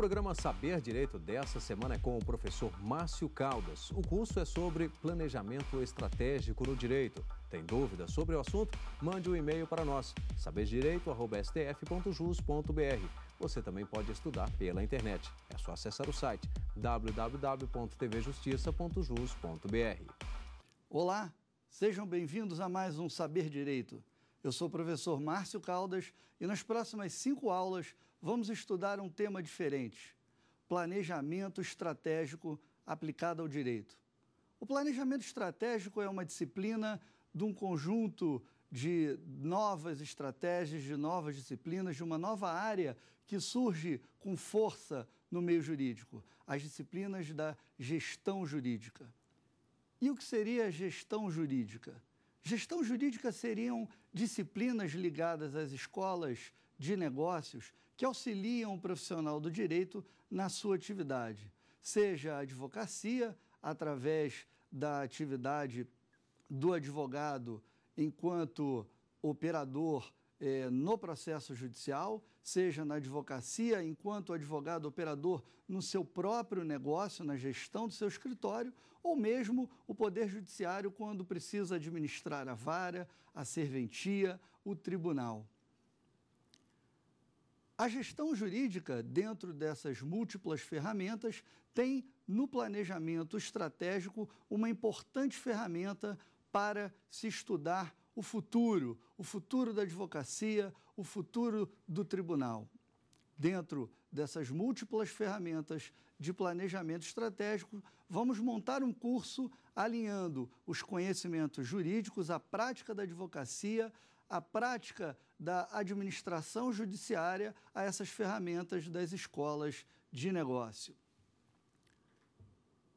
programa Saber Direito dessa semana é com o professor Márcio Caldas. O curso é sobre planejamento estratégico no direito. Tem dúvidas sobre o assunto? Mande um e-mail para nós, saberdireito.stf.jus.br. Você também pode estudar pela internet. É só acessar o site www.tvjustiça.jus.br. Olá, sejam bem-vindos a mais um Saber Direito. Eu sou o professor Márcio Caldas e nas próximas cinco aulas Vamos estudar um tema diferente: planejamento estratégico aplicado ao direito. O planejamento estratégico é uma disciplina de um conjunto de novas estratégias, de novas disciplinas, de uma nova área que surge com força no meio jurídico, as disciplinas da gestão jurídica. E o que seria a gestão jurídica? Gestão jurídica seriam disciplinas ligadas às escolas de negócios que auxiliam o profissional do direito na sua atividade, seja a advocacia, através da atividade do advogado enquanto operador eh, no processo judicial, seja na advocacia, enquanto advogado operador no seu próprio negócio, na gestão do seu escritório, ou mesmo o Poder Judiciário, quando precisa administrar a vara, a serventia, o tribunal. A gestão jurídica, dentro dessas múltiplas ferramentas, tem no planejamento estratégico uma importante ferramenta para se estudar o futuro, o futuro da advocacia, o futuro do tribunal. Dentro dessas múltiplas ferramentas de planejamento estratégico, vamos montar um curso alinhando os conhecimentos jurídicos, a prática da advocacia, a prática da administração judiciária a essas ferramentas das escolas de negócio.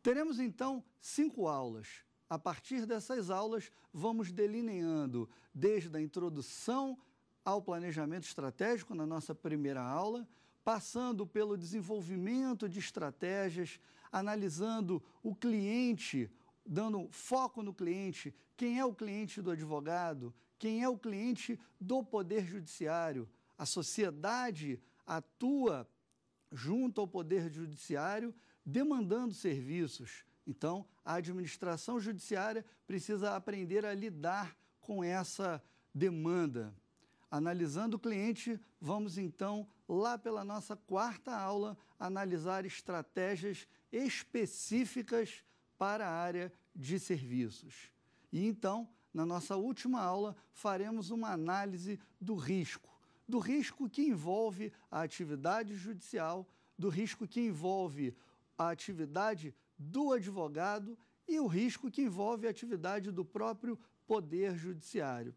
Teremos então cinco aulas. A partir dessas aulas, vamos delineando desde a introdução ao planejamento estratégico, na nossa primeira aula, passando pelo desenvolvimento de estratégias, analisando o cliente, dando foco no cliente, quem é o cliente do advogado, quem é o cliente do Poder Judiciário? A sociedade atua junto ao Poder Judiciário demandando serviços. Então, a administração judiciária precisa aprender a lidar com essa demanda. Analisando o cliente, vamos então, lá pela nossa quarta aula, analisar estratégias específicas para a área de serviços. E então, na nossa última aula, faremos uma análise do risco, do risco que envolve a atividade judicial, do risco que envolve a atividade do advogado e o risco que envolve a atividade do próprio Poder Judiciário.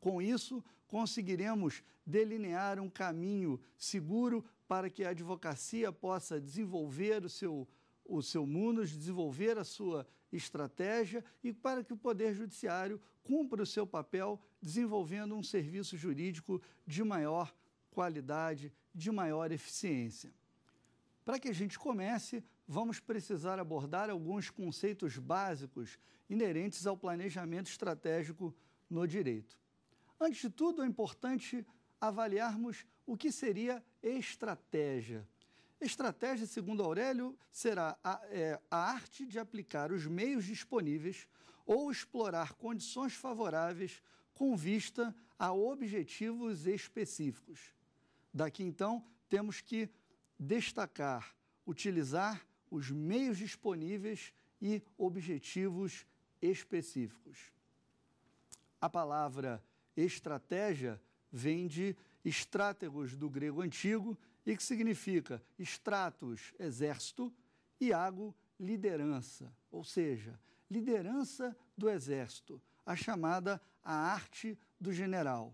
Com isso, conseguiremos delinear um caminho seguro para que a advocacia possa desenvolver o seu, o seu mundo, desenvolver a sua estratégia e para que o Poder Judiciário cumpra o seu papel desenvolvendo um serviço jurídico de maior qualidade, de maior eficiência. Para que a gente comece, vamos precisar abordar alguns conceitos básicos inerentes ao planejamento estratégico no direito. Antes de tudo, é importante avaliarmos o que seria estratégia. Estratégia, segundo Aurélio, será a, é, a arte de aplicar os meios disponíveis ou explorar condições favoráveis com vista a objetivos específicos. Daqui então, temos que destacar, utilizar os meios disponíveis e objetivos específicos. A palavra estratégia vem de estrategos do grego antigo, e que significa estratos exército, e Ago, liderança, ou seja, liderança do exército, a chamada a arte do general.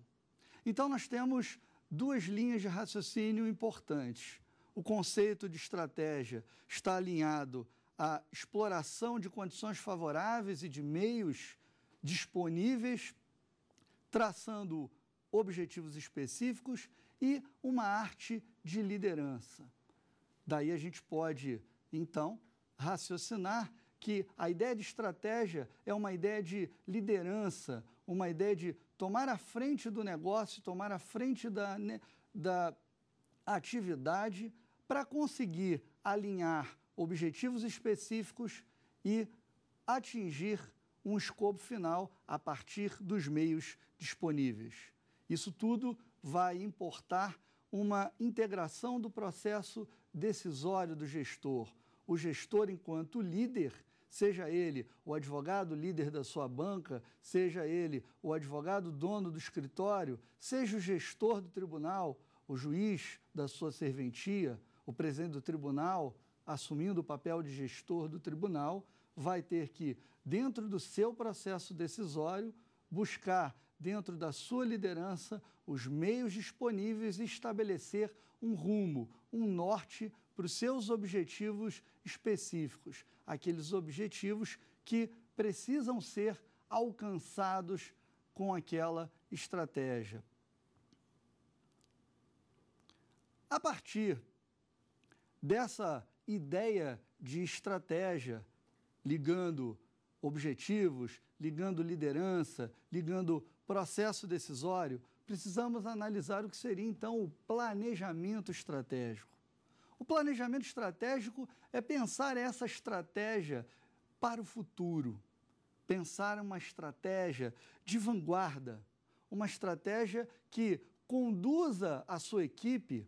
Então nós temos duas linhas de raciocínio importantes. O conceito de estratégia está alinhado à exploração de condições favoráveis e de meios disponíveis, traçando objetivos específicos e uma arte de liderança. Daí a gente pode, então, raciocinar que a ideia de estratégia é uma ideia de liderança, uma ideia de tomar a frente do negócio, tomar a frente da, né, da atividade para conseguir alinhar objetivos específicos e atingir um escopo final a partir dos meios disponíveis. Isso tudo vai importar uma integração do processo decisório do gestor. O gestor, enquanto líder, seja ele o advogado líder da sua banca, seja ele o advogado dono do escritório, seja o gestor do tribunal, o juiz da sua serventia, o presidente do tribunal, assumindo o papel de gestor do tribunal, vai ter que, dentro do seu processo decisório, buscar, dentro da sua liderança, os meios disponíveis e estabelecer um rumo, um norte para os seus objetivos específicos, aqueles objetivos que precisam ser alcançados com aquela estratégia. A partir dessa ideia de estratégia, ligando objetivos, ligando liderança, ligando processo decisório, precisamos analisar o que seria então o planejamento estratégico. O planejamento estratégico é pensar essa estratégia para o futuro, pensar uma estratégia de vanguarda, uma estratégia que conduza a sua equipe,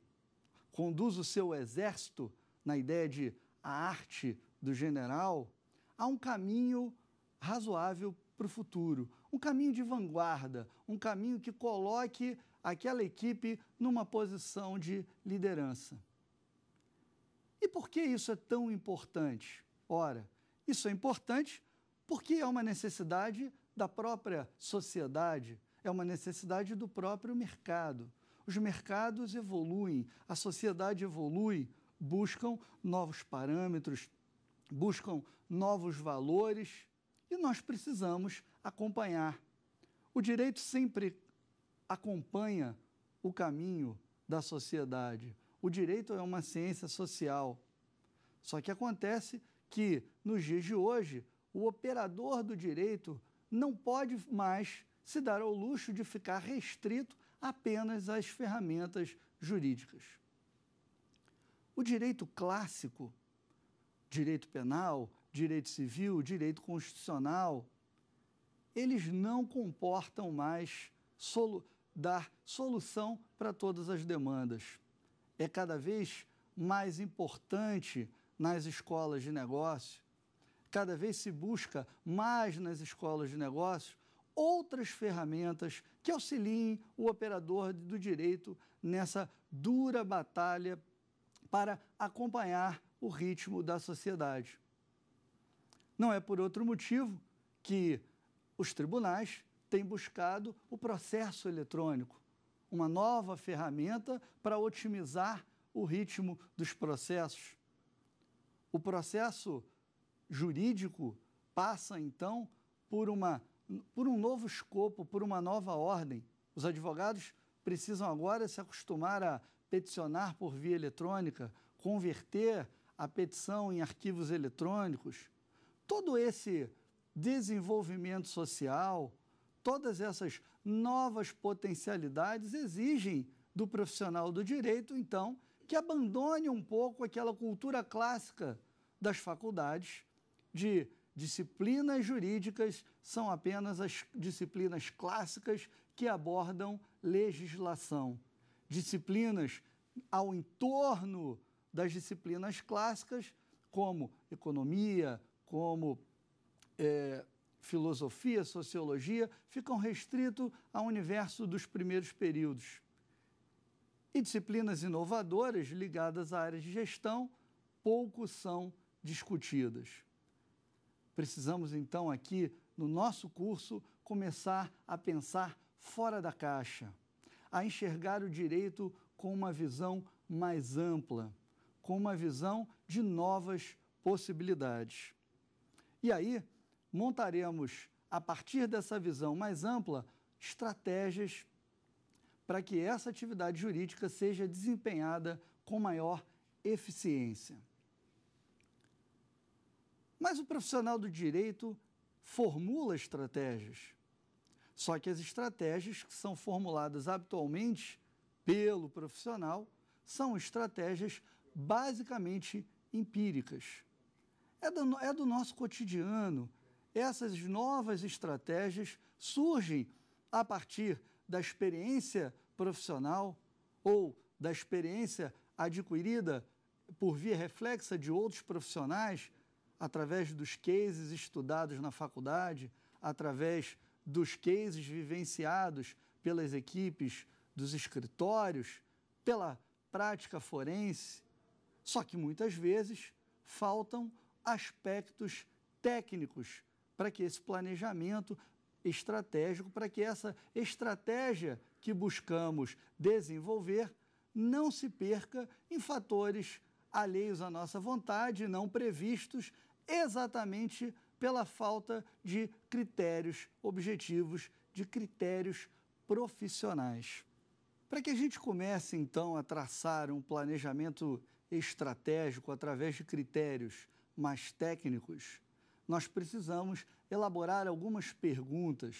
conduza o seu exército, na ideia de a arte do general, a um caminho razoável para o futuro, um caminho de vanguarda, um caminho que coloque aquela equipe numa posição de liderança. E por que isso é tão importante? Ora, isso é importante porque é uma necessidade da própria sociedade, é uma necessidade do próprio mercado. Os mercados evoluem, a sociedade evolui, buscam novos parâmetros, buscam novos valores e nós precisamos acompanhar. O direito sempre acompanha o caminho da sociedade. O direito é uma ciência social. Só que acontece que, nos dias de hoje, o operador do direito não pode mais se dar ao luxo de ficar restrito apenas às ferramentas jurídicas. O direito clássico, direito penal, direito civil, direito constitucional, eles não comportam mais solu dar solução para todas as demandas. É cada vez mais importante nas escolas de negócio, cada vez se busca mais nas escolas de negócio outras ferramentas que auxiliem o operador do direito nessa dura batalha para acompanhar o ritmo da sociedade. Não é por outro motivo que os tribunais têm buscado o processo eletrônico, uma nova ferramenta para otimizar o ritmo dos processos. O processo jurídico passa, então, por, uma, por um novo escopo, por uma nova ordem. Os advogados precisam agora se acostumar a peticionar por via eletrônica, converter a petição em arquivos eletrônicos, todo esse desenvolvimento social, todas essas novas potencialidades exigem do profissional do direito, então, que abandone um pouco aquela cultura clássica das faculdades de disciplinas jurídicas são apenas as disciplinas clássicas que abordam legislação. Disciplinas ao entorno das disciplinas clássicas, como economia, como é, filosofia, sociologia, ficam restritos ao universo dos primeiros períodos. E disciplinas inovadoras ligadas à área de gestão pouco são discutidas. Precisamos, então, aqui no nosso curso, começar a pensar fora da caixa, a enxergar o direito com uma visão mais ampla, com uma visão de novas possibilidades. E aí montaremos, a partir dessa visão mais ampla, estratégias para que essa atividade jurídica seja desempenhada com maior eficiência. Mas o profissional do direito formula estratégias. Só que as estratégias que são formuladas habitualmente pelo profissional são estratégias basicamente empíricas é do, é do nosso cotidiano. Essas novas estratégias surgem a partir da experiência profissional ou da experiência adquirida por via reflexa de outros profissionais, através dos cases estudados na faculdade, através dos cases vivenciados pelas equipes dos escritórios, pela prática forense. Só que muitas vezes faltam aspectos técnicos para que esse planejamento estratégico, para que essa estratégia que buscamos desenvolver não se perca em fatores alheios à nossa vontade, não previstos, exatamente pela falta de critérios objetivos, de critérios profissionais. Para que a gente comece então a traçar um planejamento estratégico através de critérios mais técnicos, nós precisamos elaborar algumas perguntas,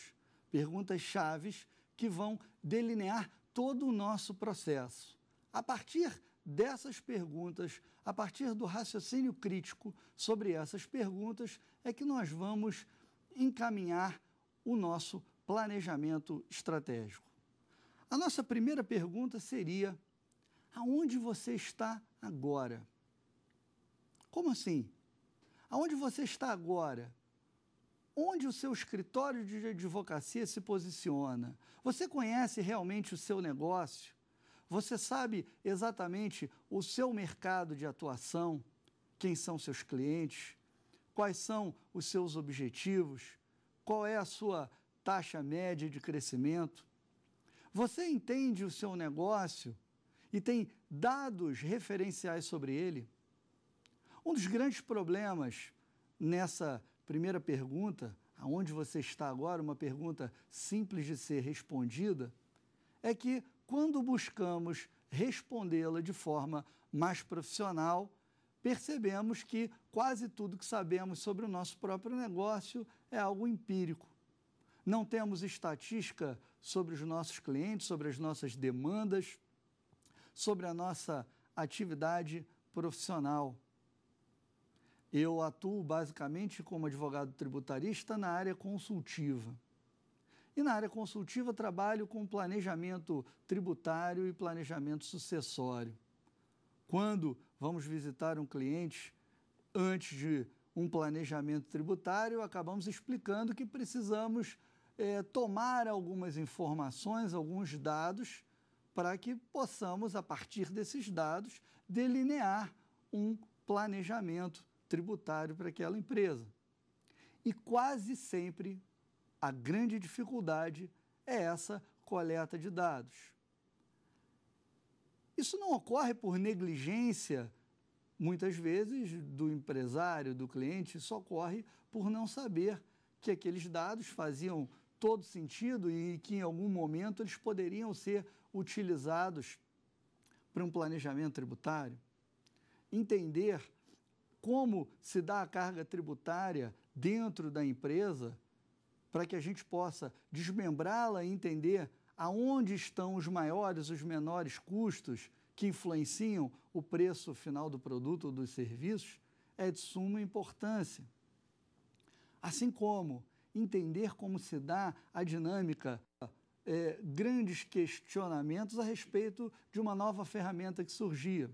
perguntas chaves que vão delinear todo o nosso processo. A partir dessas perguntas, a partir do raciocínio crítico sobre essas perguntas, é que nós vamos encaminhar o nosso planejamento estratégico. A nossa primeira pergunta seria: aonde você está agora? Como assim? Aonde você está agora? Onde o seu escritório de advocacia se posiciona? Você conhece realmente o seu negócio? Você sabe exatamente o seu mercado de atuação? Quem são seus clientes? Quais são os seus objetivos? Qual é a sua taxa média de crescimento? Você entende o seu negócio e tem dados referenciais sobre ele? Um dos grandes problemas nessa primeira pergunta, aonde você está agora, uma pergunta simples de ser respondida, é que quando buscamos respondê-la de forma mais profissional, percebemos que quase tudo que sabemos sobre o nosso próprio negócio é algo empírico. Não temos estatística sobre os nossos clientes, sobre as nossas demandas, sobre a nossa atividade profissional. Eu atuo basicamente como advogado tributarista na área consultiva. E na área consultiva trabalho com planejamento tributário e planejamento sucessório. Quando vamos visitar um cliente, antes de um planejamento tributário, acabamos explicando que precisamos é, tomar algumas informações, alguns dados, para que possamos, a partir desses dados, delinear um planejamento tributário para aquela empresa. E quase sempre a grande dificuldade é essa coleta de dados. Isso não ocorre por negligência, muitas vezes, do empresário, do cliente, isso ocorre por não saber que aqueles dados faziam todo sentido e que em algum momento eles poderiam ser utilizados para um planejamento tributário. Entender como se dá a carga tributária dentro da empresa, para que a gente possa desmembrá-la e entender aonde estão os maiores, os menores custos que influenciam o preço final do produto ou dos serviços, é de suma importância. Assim como entender como se dá a dinâmica, é, grandes questionamentos a respeito de uma nova ferramenta que surgia.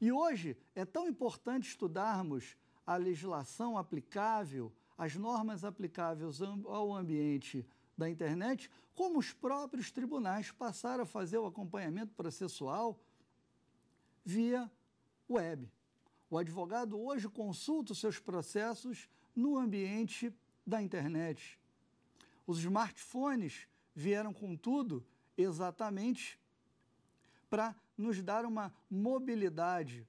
E hoje é tão importante estudarmos a legislação aplicável, as normas aplicáveis ao ambiente da internet, como os próprios tribunais passaram a fazer o acompanhamento processual via web. O advogado hoje consulta os seus processos no ambiente da internet. Os smartphones vieram com tudo exatamente para nos dar uma mobilidade.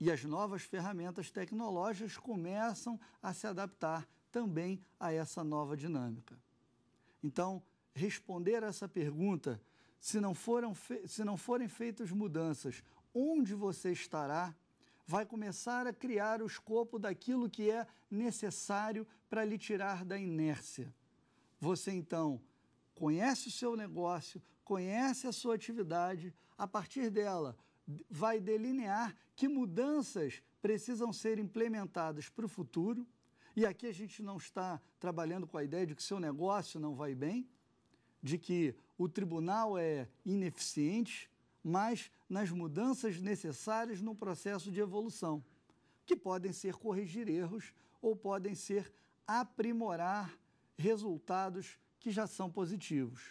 E as novas ferramentas tecnológicas começam a se adaptar também a essa nova dinâmica. Então, responder a essa pergunta, se não, foram se não forem feitas mudanças, onde você estará, vai começar a criar o escopo daquilo que é necessário para lhe tirar da inércia. Você então conhece o seu negócio, conhece a sua atividade, a partir dela vai delinear que mudanças precisam ser implementadas para o futuro. E aqui a gente não está trabalhando com a ideia de que seu negócio não vai bem, de que o tribunal é ineficiente, mas nas mudanças necessárias no processo de evolução, que podem ser corrigir erros ou podem ser aprimorar resultados que já são positivos.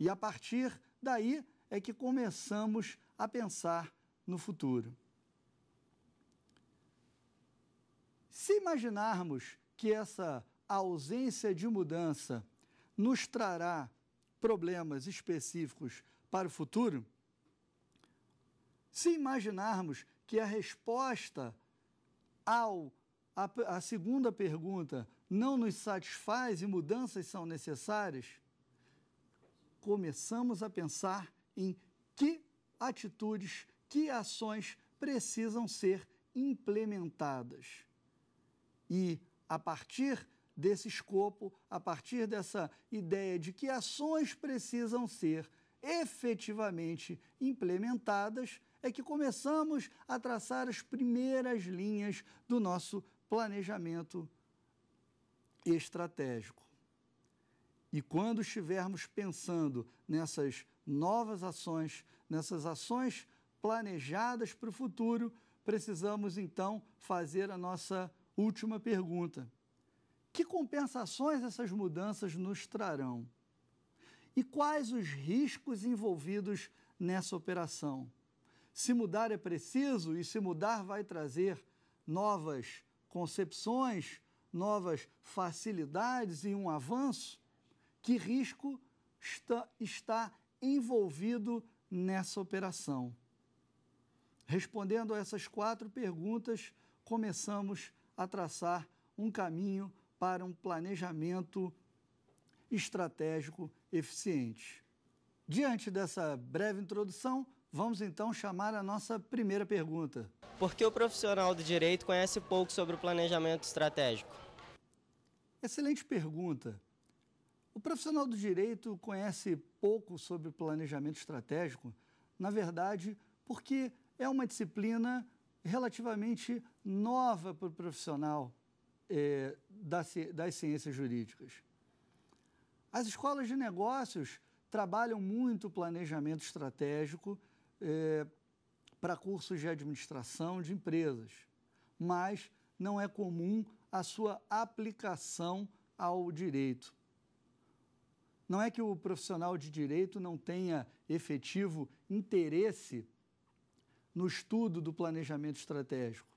E a partir daí é que começamos a pensar no futuro. Se imaginarmos que essa ausência de mudança nos trará problemas específicos para o futuro, se imaginarmos que a resposta ao a, a segunda pergunta não nos satisfaz e mudanças são necessárias, começamos a pensar em que atitudes, que ações precisam ser implementadas. E a partir desse escopo, a partir dessa ideia de que ações precisam ser efetivamente implementadas, é que começamos a traçar as primeiras linhas do nosso planejamento estratégico. E quando estivermos pensando nessas novas ações, nessas ações planejadas para o futuro, precisamos então fazer a nossa última pergunta. Que compensações essas mudanças nos trarão? E quais os riscos envolvidos nessa operação? Se mudar é preciso e se mudar vai trazer novas concepções, novas facilidades e um avanço, que risco está, está envolvido nessa operação? Respondendo a essas quatro perguntas, começamos a traçar um caminho para um planejamento estratégico eficiente. Diante dessa breve introdução, Vamos então chamar a nossa primeira pergunta. Por que o profissional do direito conhece pouco sobre o planejamento estratégico? Excelente pergunta. O profissional do direito conhece pouco sobre planejamento estratégico, na verdade, porque é uma disciplina relativamente nova para o profissional eh, das, das ciências jurídicas. As escolas de negócios trabalham muito o planejamento estratégico é, para cursos de administração de empresas, mas não é comum a sua aplicação ao direito. Não é que o profissional de direito não tenha efetivo interesse no estudo do planejamento estratégico.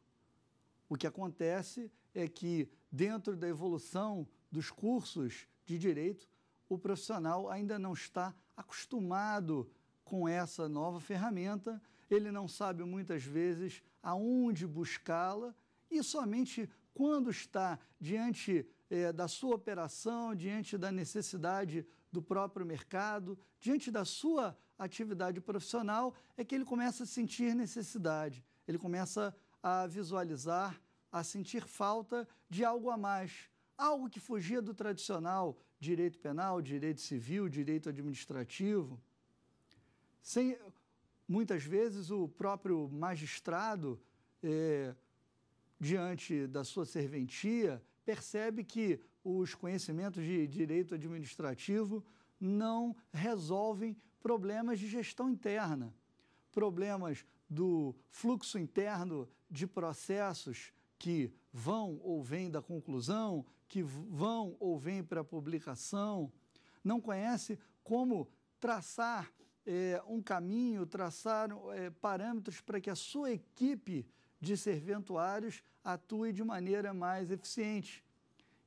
O que acontece é que, dentro da evolução dos cursos de direito, o profissional ainda não está acostumado com essa nova ferramenta, ele não sabe muitas vezes aonde buscá-la e somente quando está diante eh, da sua operação, diante da necessidade do próprio mercado, diante da sua atividade profissional, é que ele começa a sentir necessidade, ele começa a visualizar, a sentir falta de algo a mais, algo que fugia do tradicional direito penal, direito civil, direito administrativo. Sem, muitas vezes o próprio magistrado, é, diante da sua serventia, percebe que os conhecimentos de direito administrativo não resolvem problemas de gestão interna, problemas do fluxo interno de processos que vão ou vêm da conclusão, que vão ou vêm para a publicação, não conhece como traçar é, um caminho, traçaram é, parâmetros para que a sua equipe de serventuários atue de maneira mais eficiente.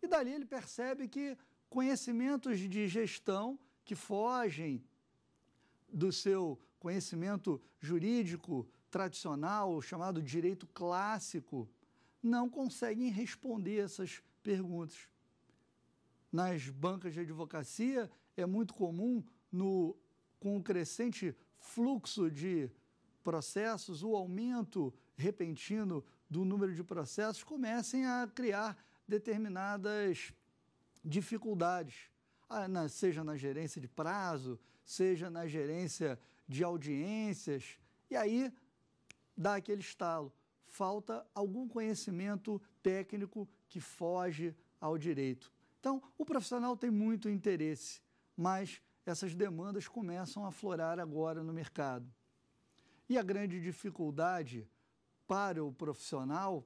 E dali ele percebe que conhecimentos de gestão que fogem do seu conhecimento jurídico tradicional, chamado direito clássico, não conseguem responder essas perguntas. Nas bancas de advocacia, é muito comum no com o crescente fluxo de processos, o aumento repentino do número de processos comecem a criar determinadas dificuldades, ah, seja na gerência de prazo, seja na gerência de audiências, e aí dá aquele estalo. Falta algum conhecimento técnico que foge ao direito. Então, o profissional tem muito interesse, mas essas demandas começam a aflorar agora no mercado. E a grande dificuldade para o profissional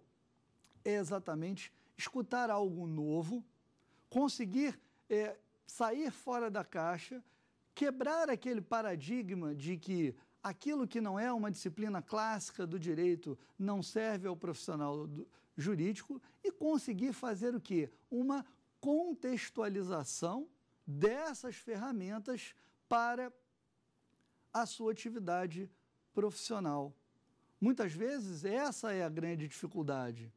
é exatamente escutar algo novo, conseguir é, sair fora da caixa, quebrar aquele paradigma de que aquilo que não é uma disciplina clássica do direito não serve ao profissional do, jurídico e conseguir fazer o quê? Uma contextualização dessas ferramentas para a sua atividade profissional. Muitas vezes essa é a grande dificuldade,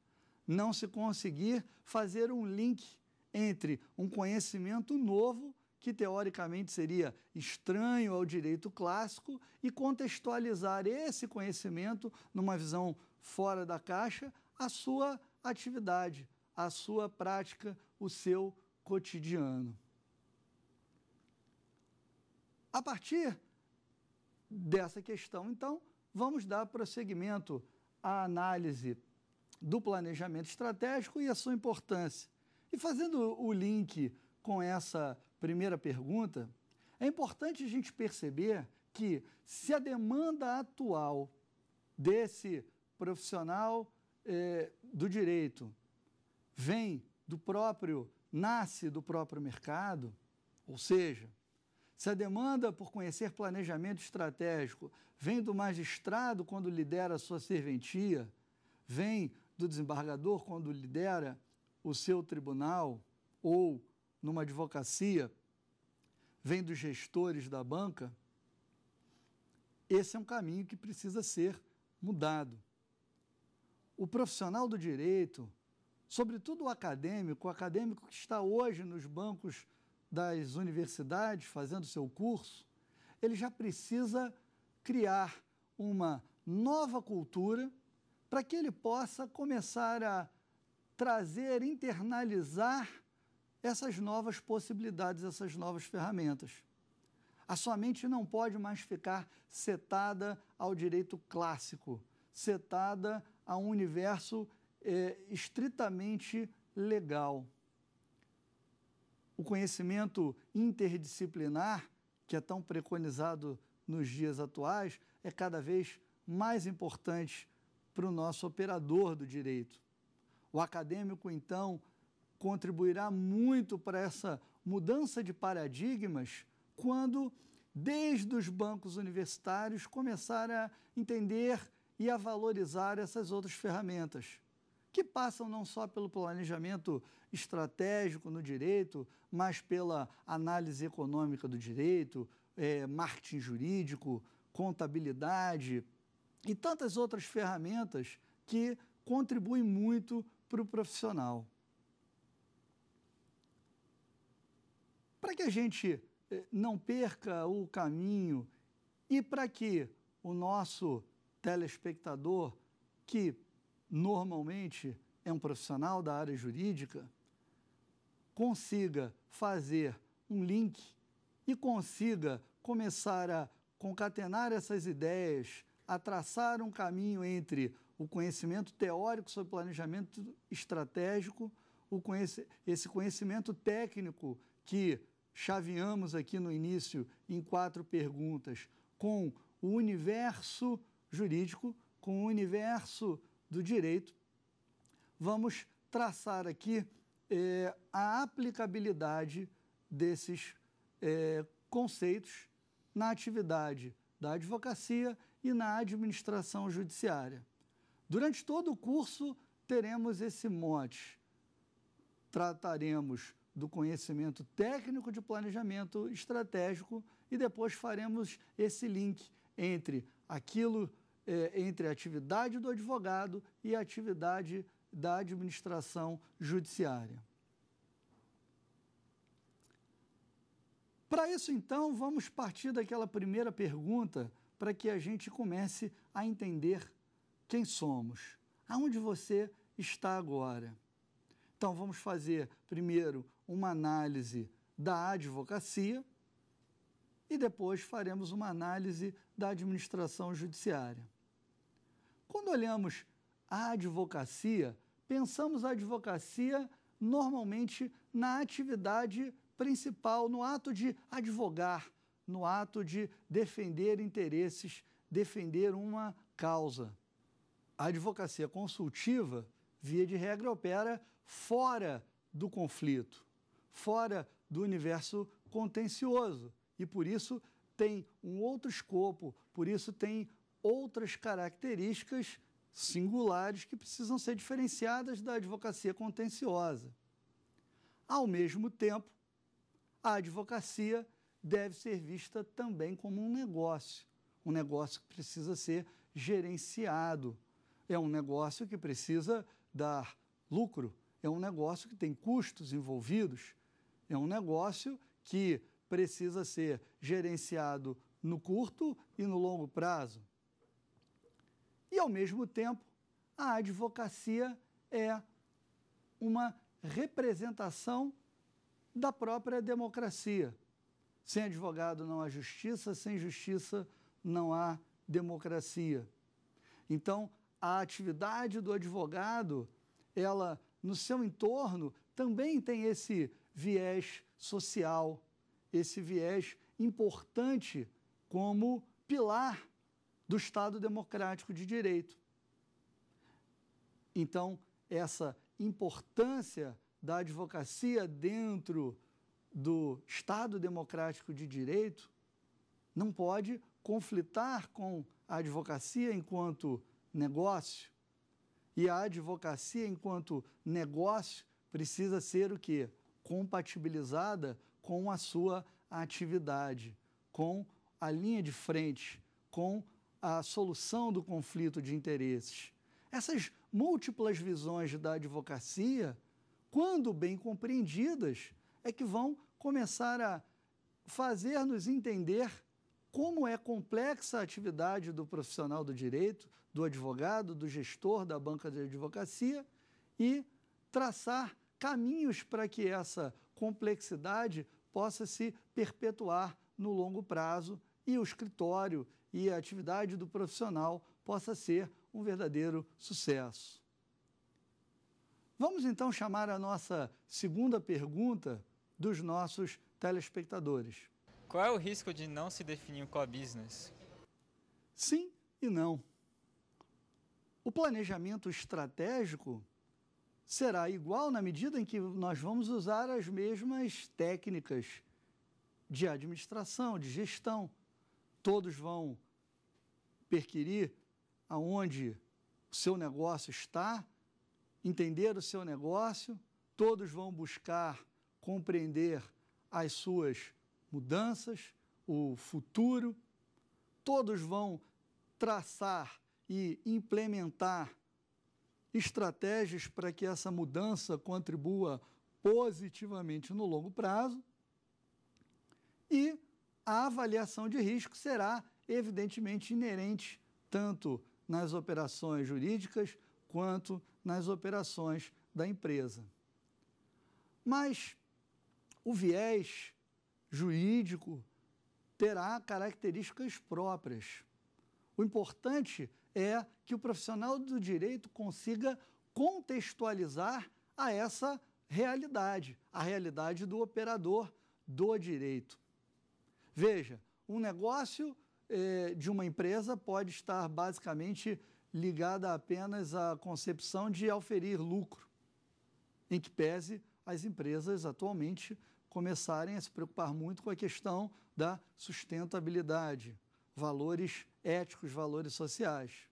não se conseguir fazer um link entre um conhecimento novo que teoricamente seria estranho ao direito clássico e contextualizar esse conhecimento numa visão fora da caixa à sua atividade, à sua prática, o seu cotidiano. A partir dessa questão, então, vamos dar prosseguimento à análise do planejamento estratégico e a sua importância. E fazendo o link com essa primeira pergunta, é importante a gente perceber que se a demanda atual desse profissional eh, do direito vem do próprio, nasce do próprio mercado, ou seja, se a demanda por conhecer planejamento estratégico vem do magistrado quando lidera a sua serventia, vem do desembargador quando lidera o seu tribunal ou numa advocacia, vem dos gestores da banca, esse é um caminho que precisa ser mudado. O profissional do direito, sobretudo o acadêmico, o acadêmico que está hoje nos bancos das universidades fazendo seu curso, ele já precisa criar uma nova cultura para que ele possa começar a trazer, internalizar essas novas possibilidades, essas novas ferramentas. A sua mente não pode mais ficar setada ao direito clássico, setada a um universo é, estritamente legal o conhecimento interdisciplinar, que é tão preconizado nos dias atuais, é cada vez mais importante para o nosso operador do direito. O acadêmico, então, contribuirá muito para essa mudança de paradigmas quando, desde os bancos universitários, começar a entender e a valorizar essas outras ferramentas que passam não só pelo planejamento estratégico no direito, mas pela análise econômica do direito, é, marketing jurídico, contabilidade e tantas outras ferramentas que contribuem muito para o profissional. Para que a gente é, não perca o caminho e para que o nosso telespectador que normalmente é um profissional da área jurídica, consiga fazer um link e consiga começar a concatenar essas ideias, a traçar um caminho entre o conhecimento teórico sobre planejamento estratégico, o conhece, esse conhecimento técnico que chaveamos aqui no início em quatro perguntas, com o universo jurídico, com o universo do direito, vamos traçar aqui eh, a aplicabilidade desses eh, conceitos na atividade da advocacia e na administração judiciária. Durante todo o curso, teremos esse mote. Trataremos do conhecimento técnico de planejamento estratégico e depois faremos esse link entre aquilo eh, entre a atividade do advogado e a atividade da administração judiciária. Para isso, então, vamos partir daquela primeira pergunta para que a gente comece a entender quem somos, aonde você está agora. Então, vamos fazer primeiro uma análise da advocacia e depois faremos uma análise da administração judiciária. Quando olhamos a advocacia, pensamos a advocacia normalmente na atividade principal, no ato de advogar, no ato de defender interesses, defender uma causa. A advocacia consultiva, via de regra, opera fora do conflito, fora do universo contencioso e por isso tem um outro escopo, por isso tem outras características singulares que precisam ser diferenciadas da advocacia contenciosa. Ao mesmo tempo, a advocacia deve ser vista também como um negócio, um negócio que precisa ser gerenciado, é um negócio que precisa dar lucro, é um negócio que tem custos envolvidos, é um negócio que precisa ser gerenciado no curto e no longo prazo. E, ao mesmo tempo, a advocacia é uma representação da própria democracia. Sem advogado não há justiça, sem justiça não há democracia. Então, a atividade do advogado, ela no seu entorno também tem esse viés social, esse viés importante como pilar do Estado democrático de direito. Então, essa importância da advocacia dentro do Estado democrático de direito não pode conflitar com a advocacia enquanto negócio. E a advocacia enquanto negócio precisa ser o quê? Compatibilizada com a sua atividade, com a linha de frente, com a solução do conflito de interesses. Essas múltiplas visões da advocacia, quando bem compreendidas, é que vão começar a fazer-nos entender como é complexa a atividade do profissional do direito, do advogado, do gestor da banca de advocacia e traçar caminhos para que essa complexidade possa se perpetuar no longo prazo e o escritório e a atividade do profissional possa ser um verdadeiro sucesso. Vamos então chamar a nossa segunda pergunta dos nossos telespectadores. Qual é o risco de não se definir o co-business? Sim e não. O planejamento estratégico será igual na medida em que nós vamos usar as mesmas técnicas de administração, de gestão, todos vão perquirir aonde o seu negócio está, entender o seu negócio, todos vão buscar compreender as suas mudanças, o futuro, todos vão traçar e implementar estratégias para que essa mudança contribua positivamente no longo prazo. E a avaliação de risco será, evidentemente, inerente tanto nas operações jurídicas quanto nas operações da empresa. Mas o viés jurídico terá características próprias. O importante é que o profissional do direito consiga contextualizar a essa realidade, a realidade do operador do direito. Veja, um negócio eh, de uma empresa pode estar basicamente ligada apenas à concepção de auferir lucro, em que pese as empresas atualmente começarem a se preocupar muito com a questão da sustentabilidade, valores éticos, valores sociais.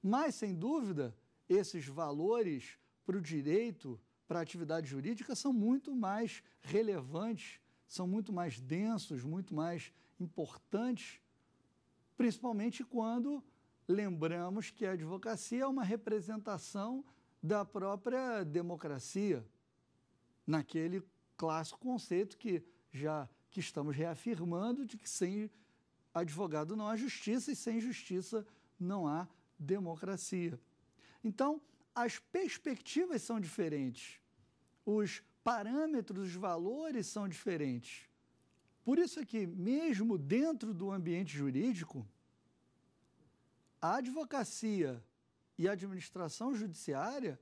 Mas, sem dúvida, esses valores para o direito, para a atividade jurídica, são muito mais relevantes são muito mais densos, muito mais importantes, principalmente quando lembramos que a advocacia é uma representação da própria democracia, naquele clássico conceito que já que estamos reafirmando de que sem advogado não há justiça e sem justiça não há democracia. Então, as perspectivas são diferentes. Os parâmetros, os valores são diferentes. Por isso é que, mesmo dentro do ambiente jurídico, a advocacia e a administração judiciária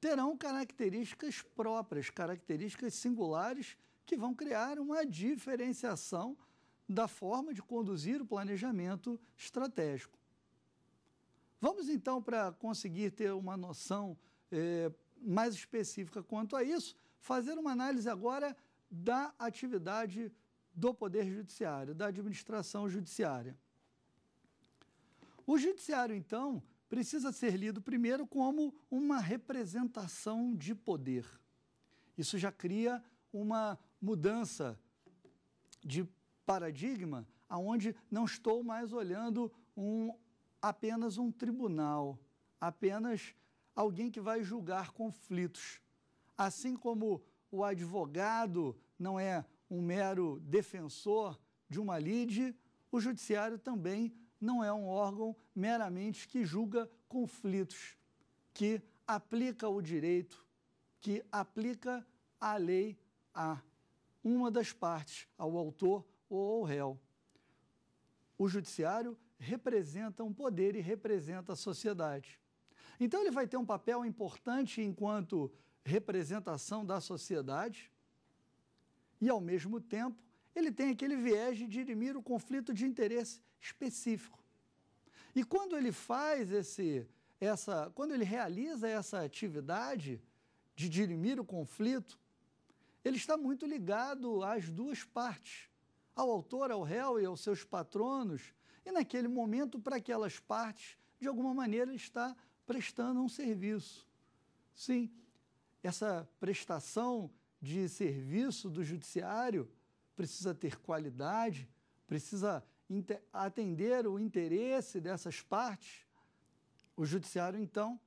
terão características próprias, características singulares que vão criar uma diferenciação da forma de conduzir o planejamento estratégico. Vamos então, para conseguir ter uma noção eh, mais específica quanto a isso, fazer uma análise agora da atividade do Poder Judiciário, da administração judiciária. O Judiciário, então, precisa ser lido primeiro como uma representação de poder. Isso já cria uma mudança de paradigma, aonde não estou mais olhando um, apenas um tribunal, apenas alguém que vai julgar conflitos assim como o advogado não é um mero defensor de uma lide, o judiciário também não é um órgão meramente que julga conflitos, que aplica o direito, que aplica a lei a uma das partes, ao autor ou ao réu. O judiciário representa um poder e representa a sociedade. Então, ele vai ter um papel importante enquanto representação da sociedade e, ao mesmo tempo, ele tem aquele viés de dirimir o conflito de interesse específico. E quando ele faz esse, essa, quando ele realiza essa atividade de dirimir o conflito, ele está muito ligado às duas partes, ao autor, ao réu e aos seus patronos, e naquele momento, para aquelas partes, de alguma maneira, ele está prestando um serviço. Sim, essa prestação de serviço do judiciário precisa ter qualidade, precisa atender o interesse dessas partes. O judiciário, então,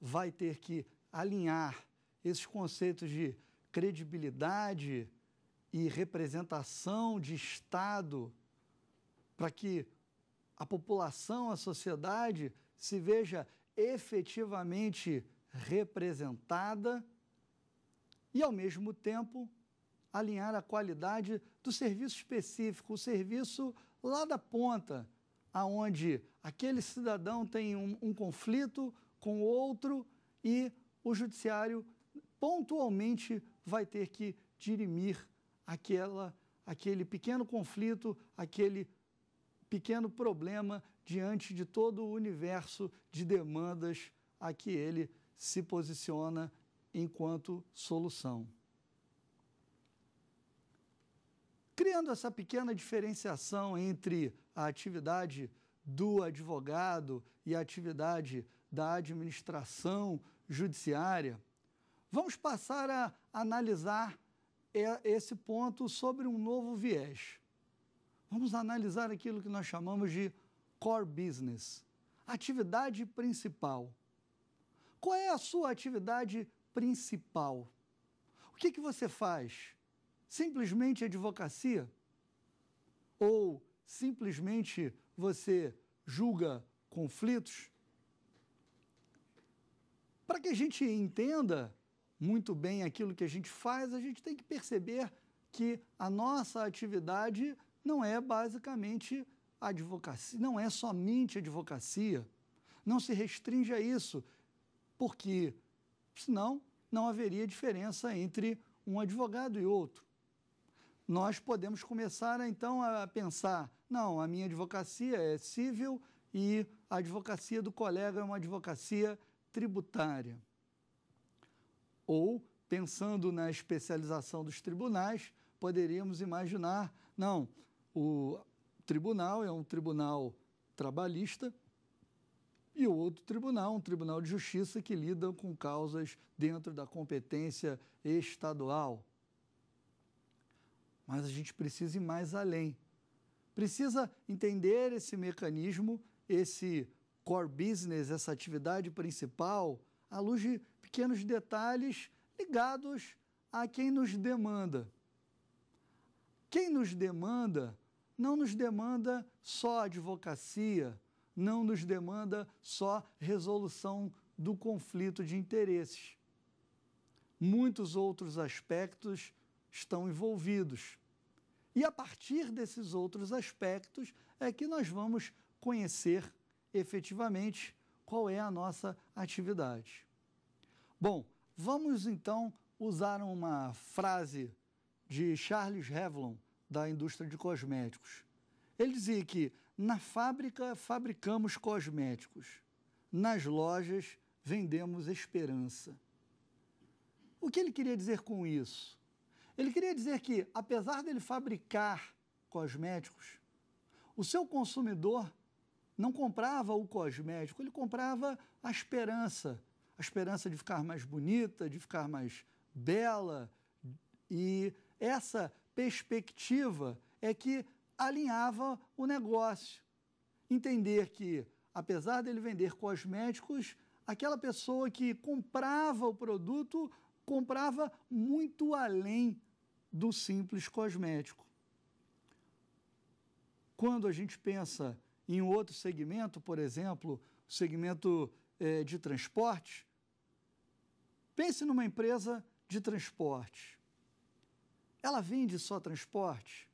vai ter que alinhar esses conceitos de credibilidade e representação de Estado para que a população, a sociedade se veja efetivamente representada e, ao mesmo tempo, alinhar a qualidade do serviço específico, o serviço lá da ponta, aonde aquele cidadão tem um, um conflito com outro e o judiciário pontualmente vai ter que dirimir aquela, aquele pequeno conflito, aquele pequeno problema diante de todo o universo de demandas a que ele se posiciona enquanto solução. Criando essa pequena diferenciação entre a atividade do advogado e a atividade da administração judiciária, vamos passar a analisar esse ponto sobre um novo viés. Vamos analisar aquilo que nós chamamos de core business, atividade principal. Qual é a sua atividade principal? O que, que você faz? Simplesmente advocacia? Ou simplesmente você julga conflitos? Para que a gente entenda muito bem aquilo que a gente faz, a gente tem que perceber que a nossa atividade não é basicamente advocacia, não é somente advocacia. Não se restringe a isso porque senão não haveria diferença entre um advogado e outro. Nós podemos começar então a pensar: não, a minha advocacia é civil e a advocacia do colega é uma advocacia tributária. Ou, pensando na especialização dos tribunais, poderíamos imaginar: não, o tribunal é um tribunal trabalhista, e o outro tribunal, um tribunal de justiça que lida com causas dentro da competência estadual. Mas a gente precisa ir mais além. Precisa entender esse mecanismo, esse core business, essa atividade principal, à luz de pequenos detalhes ligados a quem nos demanda. Quem nos demanda não nos demanda só advocacia, não nos demanda só resolução do conflito de interesses. Muitos outros aspectos estão envolvidos. E a partir desses outros aspectos é que nós vamos conhecer efetivamente qual é a nossa atividade. Bom, vamos então usar uma frase de Charles Revlon, da indústria de cosméticos. Ele dizia que na fábrica, fabricamos cosméticos. Nas lojas, vendemos esperança. O que ele queria dizer com isso? Ele queria dizer que, apesar dele fabricar cosméticos, o seu consumidor não comprava o cosmético, ele comprava a esperança. A esperança de ficar mais bonita, de ficar mais bela. E essa perspectiva é que alinhava o negócio. Entender que, apesar dele vender cosméticos, aquela pessoa que comprava o produto comprava muito além do simples cosmético. Quando a gente pensa em outro segmento, por exemplo, o segmento eh, de transporte, pense numa empresa de transporte. Ela vende só transporte?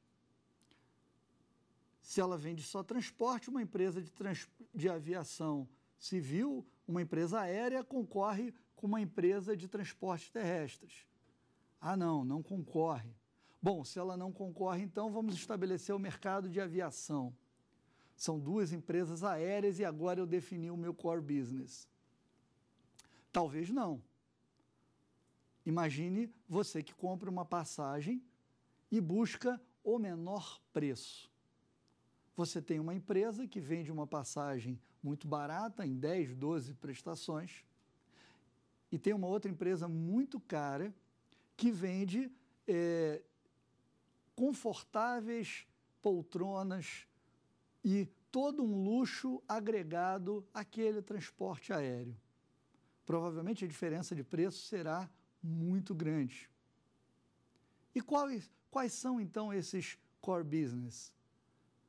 se ela vende só transporte, uma empresa de, trans, de aviação civil, uma empresa aérea, concorre com uma empresa de transportes terrestres. Ah, não, não concorre. Bom, se ela não concorre, então vamos estabelecer o mercado de aviação. São duas empresas aéreas e agora eu defini o meu core business. Talvez não. Imagine você que compra uma passagem e busca o menor preço. Você tem uma empresa que vende uma passagem muito barata, em 10, 12 prestações, e tem uma outra empresa muito cara que vende é, confortáveis poltronas e todo um luxo agregado àquele transporte aéreo. Provavelmente a diferença de preço será muito grande. E quais, quais são então esses core business?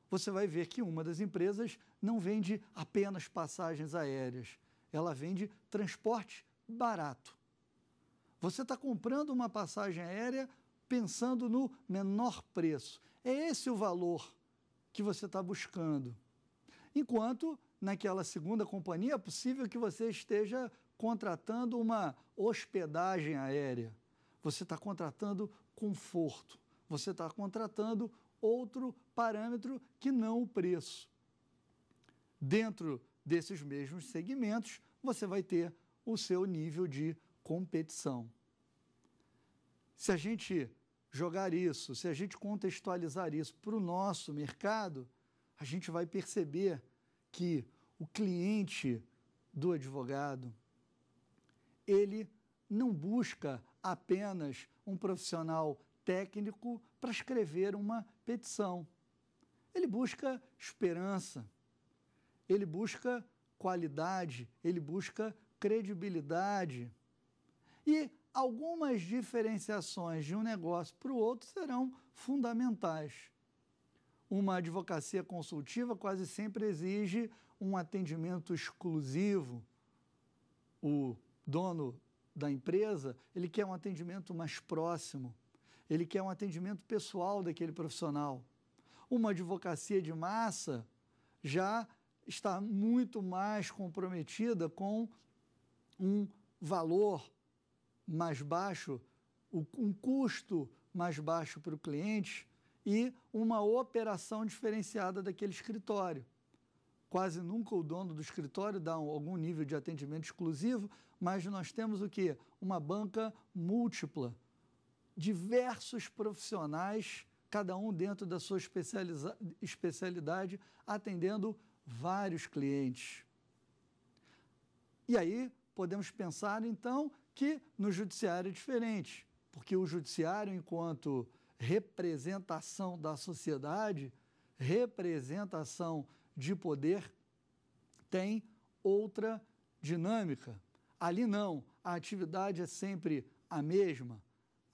você vai ver que uma das empresas não vende apenas passagens aéreas, ela vende transporte barato. Você está comprando uma passagem aérea pensando no menor preço. É esse o valor que você está buscando. Enquanto naquela segunda companhia é possível que você esteja contratando uma hospedagem aérea. Você está contratando conforto. Você está contratando outro parâmetro que não o preço. Dentro desses mesmos segmentos, você vai ter o seu nível de competição. Se a gente jogar isso, se a gente contextualizar isso para o nosso mercado, a gente vai perceber que o cliente do advogado, ele não busca apenas um profissional técnico para escrever uma petição. Ele busca esperança, ele busca qualidade, ele busca credibilidade. E algumas diferenciações de um negócio para o outro serão fundamentais. Uma advocacia consultiva quase sempre exige um atendimento exclusivo. O dono da empresa, ele quer um atendimento mais próximo ele quer um atendimento pessoal daquele profissional. Uma advocacia de massa já está muito mais comprometida com um valor mais baixo, um custo mais baixo para o cliente e uma operação diferenciada daquele escritório. Quase nunca o dono do escritório dá algum nível de atendimento exclusivo, mas nós temos o que? Uma banca múltipla diversos profissionais, cada um dentro da sua especialidade, atendendo vários clientes. E aí podemos pensar, então, que no judiciário é diferente, porque o judiciário, enquanto representação da sociedade, representação de poder, tem outra dinâmica. Ali não, a atividade é sempre a mesma,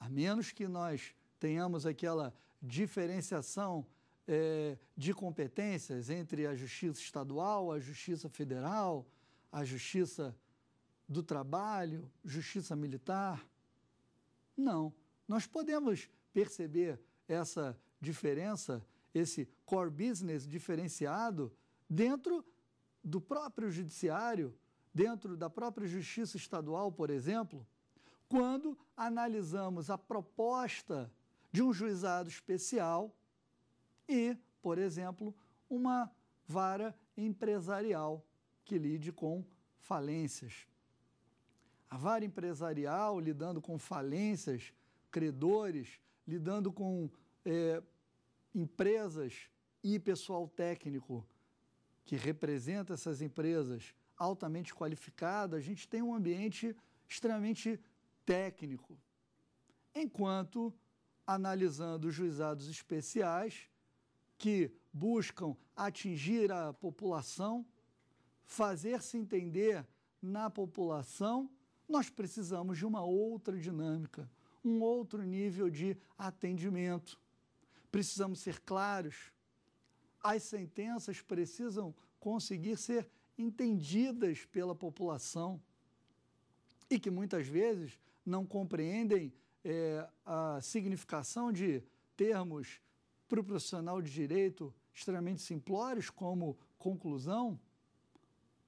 a menos que nós tenhamos aquela diferenciação é, de competências entre a Justiça Estadual, a Justiça Federal, a Justiça do Trabalho, Justiça Militar. Não. Nós podemos perceber essa diferença, esse core business diferenciado dentro do próprio judiciário, dentro da própria justiça estadual, por exemplo, quando analisamos a proposta de um juizado especial e, por exemplo, uma vara empresarial que lide com falências. A vara empresarial lidando com falências, credores, lidando com é, empresas e pessoal técnico que representa essas empresas altamente qualificado, a gente tem um ambiente extremamente técnico, enquanto analisando juizados especiais que buscam atingir a população, fazer-se entender na população, nós precisamos de uma outra dinâmica, um outro nível de atendimento. Precisamos ser claros. As sentenças precisam conseguir ser entendidas pela população e que muitas vezes não compreendem é, a significação de termos para o profissional de direito extremamente simplórios, como conclusão,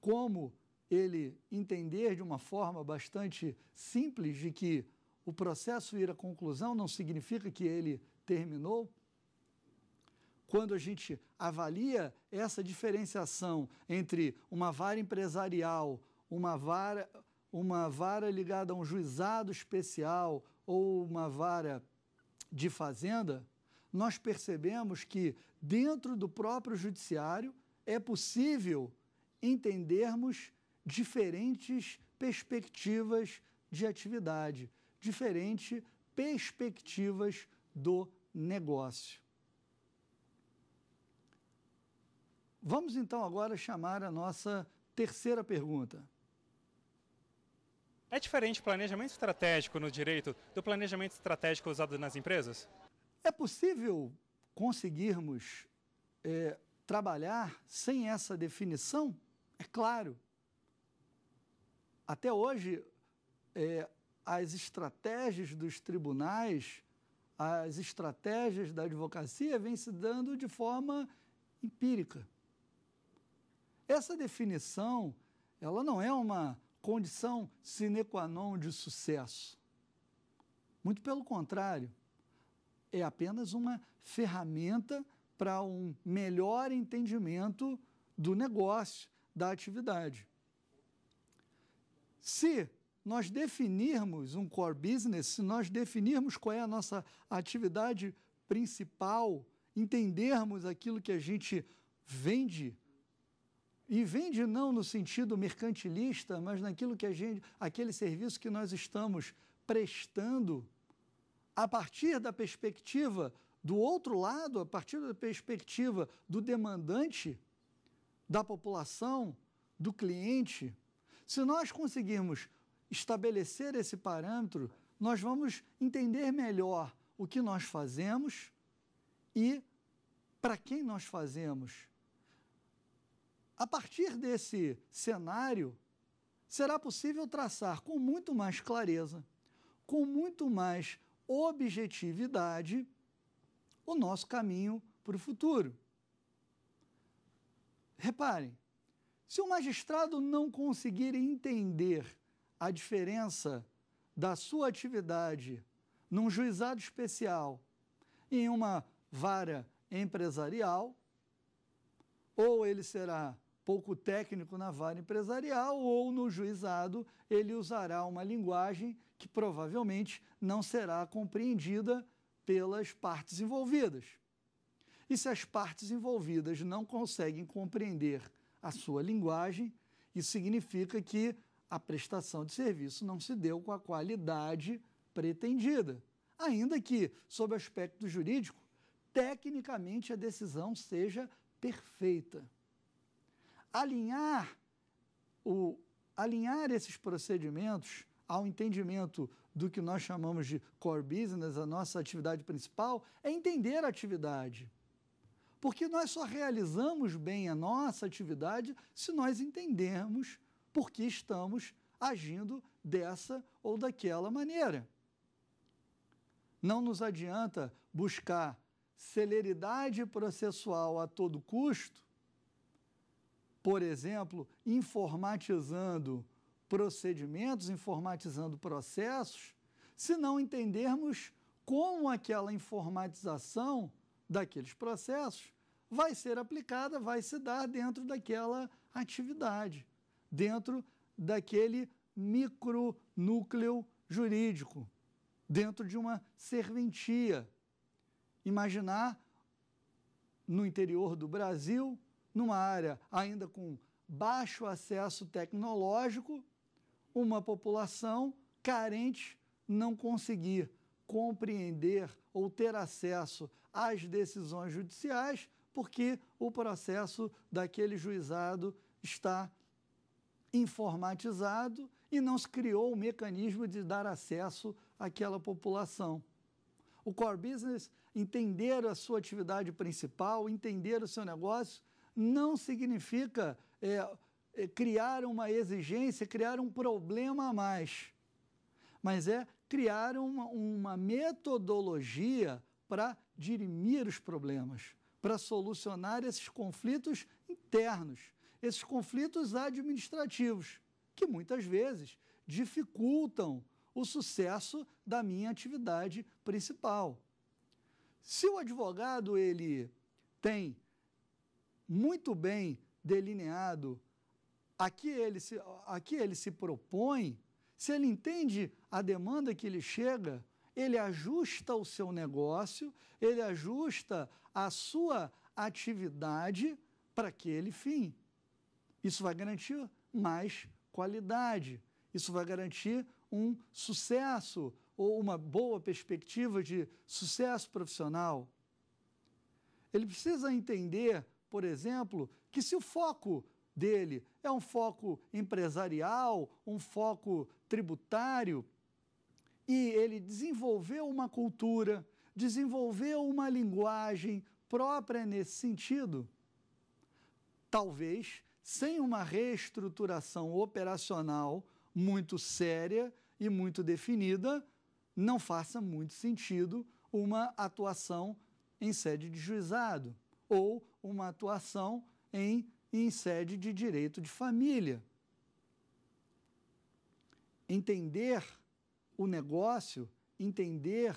como ele entender de uma forma bastante simples de que o processo ir à conclusão não significa que ele terminou. Quando a gente avalia essa diferenciação entre uma vara empresarial, uma vara uma vara ligada a um juizado especial ou uma vara de fazenda, nós percebemos que dentro do próprio judiciário é possível entendermos diferentes perspectivas de atividade, diferentes perspectivas do negócio. Vamos então agora chamar a nossa terceira pergunta. É diferente planejamento estratégico no direito do planejamento estratégico usado nas empresas? É possível conseguirmos é, trabalhar sem essa definição? É claro. Até hoje, é, as estratégias dos tribunais, as estratégias da advocacia vêm se dando de forma empírica. Essa definição, ela não é uma condição sine qua non de sucesso. Muito pelo contrário, é apenas uma ferramenta para um melhor entendimento do negócio, da atividade. Se nós definirmos um core business, se nós definirmos qual é a nossa atividade principal, entendermos aquilo que a gente vende, e vende não no sentido mercantilista, mas naquilo que a gente, aquele serviço que nós estamos prestando a partir da perspectiva do outro lado, a partir da perspectiva do demandante, da população, do cliente. Se nós conseguirmos estabelecer esse parâmetro, nós vamos entender melhor o que nós fazemos e para quem nós fazemos a partir desse cenário, será possível traçar com muito mais clareza, com muito mais objetividade, o nosso caminho para o futuro. Reparem, se o magistrado não conseguir entender a diferença da sua atividade num juizado especial em uma vara empresarial, ou ele será pouco técnico na vara empresarial ou no juizado, ele usará uma linguagem que provavelmente não será compreendida pelas partes envolvidas. E se as partes envolvidas não conseguem compreender a sua linguagem, isso significa que a prestação de serviço não se deu com a qualidade pretendida. Ainda que, sob o aspecto jurídico, tecnicamente a decisão seja perfeita alinhar, o, alinhar esses procedimentos ao entendimento do que nós chamamos de core business, a nossa atividade principal, é entender a atividade. Porque nós só realizamos bem a nossa atividade se nós entendermos por que estamos agindo dessa ou daquela maneira. Não nos adianta buscar celeridade processual a todo custo por exemplo, informatizando procedimentos, informatizando processos, se não entendermos como aquela informatização daqueles processos vai ser aplicada, vai se dar dentro daquela atividade, dentro daquele micronúcleo jurídico, dentro de uma serventia. Imaginar no interior do Brasil numa área ainda com baixo acesso tecnológico, uma população carente não conseguir compreender ou ter acesso às decisões judiciais, porque o processo daquele juizado está informatizado e não se criou o mecanismo de dar acesso àquela população. O core business, entender a sua atividade principal, entender o seu negócio, não significa é, é, criar uma exigência, criar um problema a mais, mas é criar uma, uma metodologia para dirimir os problemas, para solucionar esses conflitos internos, esses conflitos administrativos, que muitas vezes dificultam o sucesso da minha atividade principal. Se o advogado ele tem muito bem delineado a que ele se, a que ele se propõe, se ele entende a demanda que ele chega, ele ajusta o seu negócio, ele ajusta a sua atividade para aquele fim. Isso vai garantir mais qualidade, isso vai garantir um sucesso ou uma boa perspectiva de sucesso profissional. Ele precisa entender por exemplo, que se o foco dele é um foco empresarial, um foco tributário, e ele desenvolveu uma cultura, desenvolveu uma linguagem própria nesse sentido, talvez sem uma reestruturação operacional muito séria e muito definida, não faça muito sentido uma atuação em sede de juizado ou uma atuação em, em sede de direito de família. Entender o negócio, entender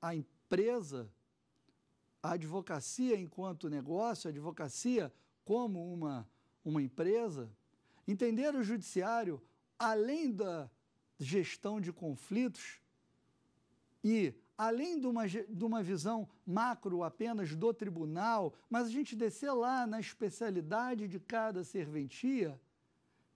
a empresa, a advocacia enquanto negócio, a advocacia como uma, uma empresa, entender o judiciário além da gestão de conflitos e além de uma, de uma visão macro apenas do tribunal, mas a gente descer lá na especialidade de cada serventia,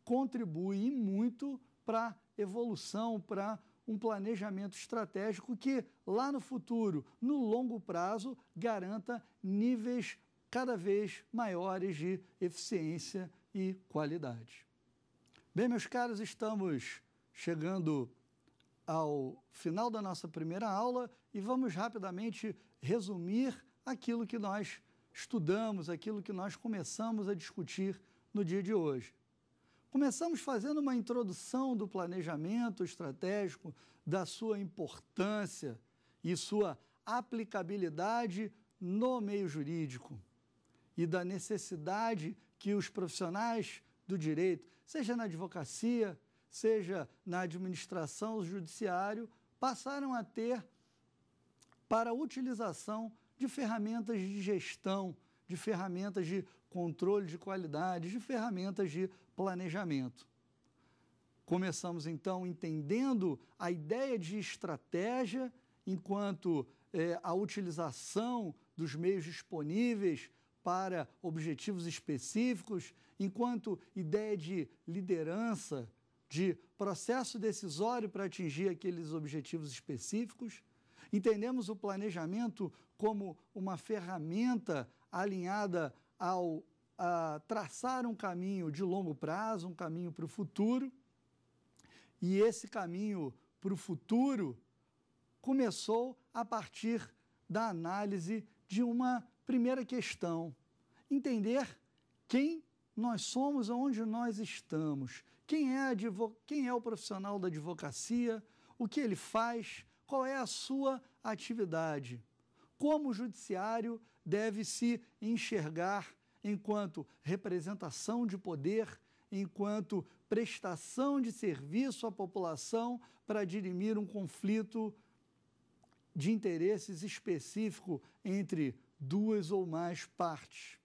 contribui muito para evolução, para um planejamento estratégico que lá no futuro, no longo prazo, garanta níveis cada vez maiores de eficiência e qualidade. Bem, meus caros, estamos chegando ao final da nossa primeira aula e vamos rapidamente resumir aquilo que nós estudamos, aquilo que nós começamos a discutir no dia de hoje. Começamos fazendo uma introdução do planejamento estratégico, da sua importância e sua aplicabilidade no meio jurídico e da necessidade que os profissionais do direito, seja na advocacia, seja na administração judiciário, passaram a ter para a utilização de ferramentas de gestão, de ferramentas de controle de qualidade, de ferramentas de planejamento. Começamos então entendendo a ideia de estratégia enquanto é, a utilização dos meios disponíveis para objetivos específicos, enquanto ideia de liderança, de processo decisório para atingir aqueles objetivos específicos. Entendemos o planejamento como uma ferramenta alinhada ao a traçar um caminho de longo prazo, um caminho para o futuro. E esse caminho para o futuro começou a partir da análise de uma primeira questão: entender quem nós somos, onde nós estamos, quem é, advo... Quem é o profissional da advocacia? O que ele faz? Qual é a sua atividade? Como o judiciário deve se enxergar enquanto representação de poder, enquanto prestação de serviço à população para dirimir um conflito de interesses específico entre duas ou mais partes.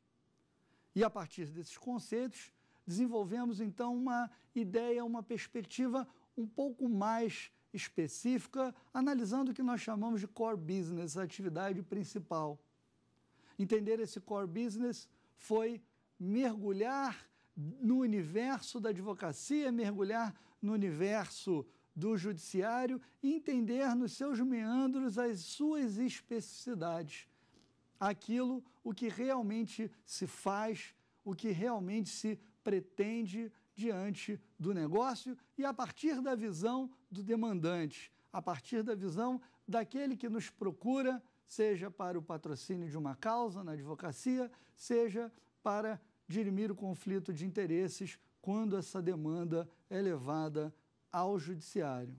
E a partir desses conceitos, desenvolvemos então uma ideia, uma perspectiva um pouco mais específica, analisando o que nós chamamos de core business, a atividade principal. Entender esse core business foi mergulhar no universo da advocacia, mergulhar no universo do judiciário e entender nos seus meandros as suas especificidades, aquilo o que realmente se faz, o que realmente se pretende diante do negócio e a partir da visão do demandante, a partir da visão daquele que nos procura, seja para o patrocínio de uma causa na advocacia, seja para dirimir o conflito de interesses quando essa demanda é levada ao judiciário.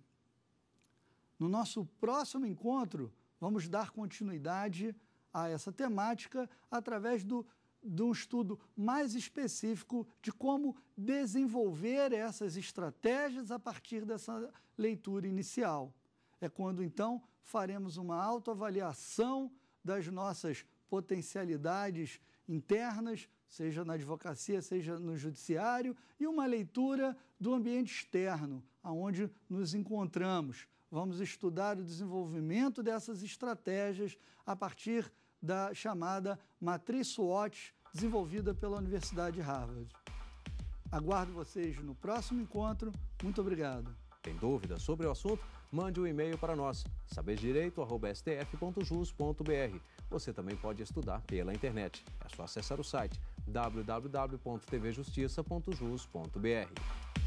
No nosso próximo encontro, vamos dar continuidade a essa temática através do de um estudo mais específico de como desenvolver essas estratégias a partir dessa leitura inicial. É quando então faremos uma autoavaliação das nossas potencialidades internas, seja na advocacia, seja no judiciário, e uma leitura do ambiente externo, aonde nos encontramos. Vamos estudar o desenvolvimento dessas estratégias a partir da chamada matriz SWOT desenvolvida pela Universidade de Harvard. Aguardo vocês no próximo encontro. Muito obrigado. Tem dúvida sobre o assunto? Mande um e-mail para nós, saberdireito.stf.jus.br. Você também pode estudar pela internet. É só acessar o site www.tvjustiça.jus.br.